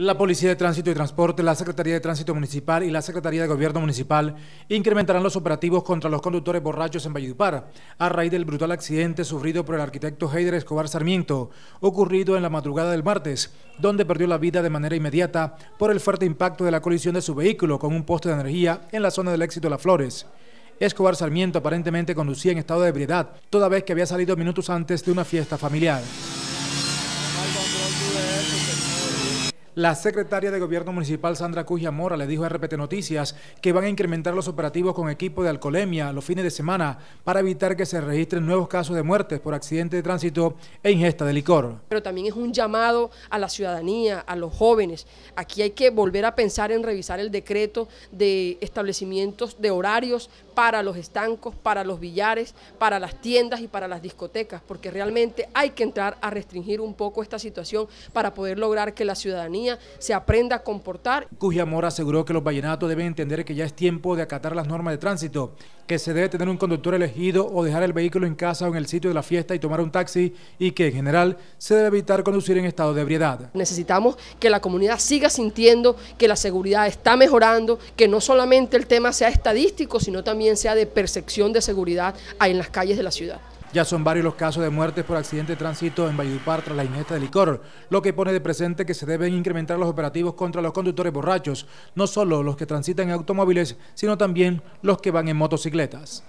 La Policía de Tránsito y Transporte, la Secretaría de Tránsito Municipal y la Secretaría de Gobierno Municipal incrementarán los operativos contra los conductores borrachos en Valledupar a raíz del brutal accidente sufrido por el arquitecto Heider Escobar Sarmiento, ocurrido en la madrugada del martes, donde perdió la vida de manera inmediata por el fuerte impacto de la colisión de su vehículo con un poste de energía en la zona del éxito Las Flores. Escobar Sarmiento aparentemente conducía en estado de ebriedad, toda vez que había salido minutos antes de una fiesta familiar. La secretaria de Gobierno Municipal Sandra Cujia Mora le dijo a RPT Noticias que van a incrementar los operativos con equipo de alcoholemia los fines de semana para evitar que se registren nuevos casos de muertes por accidente de tránsito e ingesta de licor. Pero también es un llamado a la ciudadanía, a los jóvenes. Aquí hay que volver a pensar en revisar el decreto de establecimientos de horarios para los estancos, para los billares, para las tiendas y para las discotecas, porque realmente hay que entrar a restringir un poco esta situación para poder lograr que la ciudadanía se aprenda a comportar. Cujamor aseguró que los vallenatos deben entender que ya es tiempo de acatar las normas de tránsito, que se debe tener un conductor elegido o dejar el vehículo en casa o en el sitio de la fiesta y tomar un taxi y que en general se debe evitar conducir en estado de ebriedad. Necesitamos que la comunidad siga sintiendo que la seguridad está mejorando, que no solamente el tema sea estadístico, sino también sea de percepción de seguridad en las calles de la ciudad. Ya son varios los casos de muertes por accidente de tránsito en Valledupar tras la ingesta de licor, lo que pone de presente que se deben incrementar los operativos contra los conductores borrachos, no solo los que transitan en automóviles, sino también los que van en motocicletas.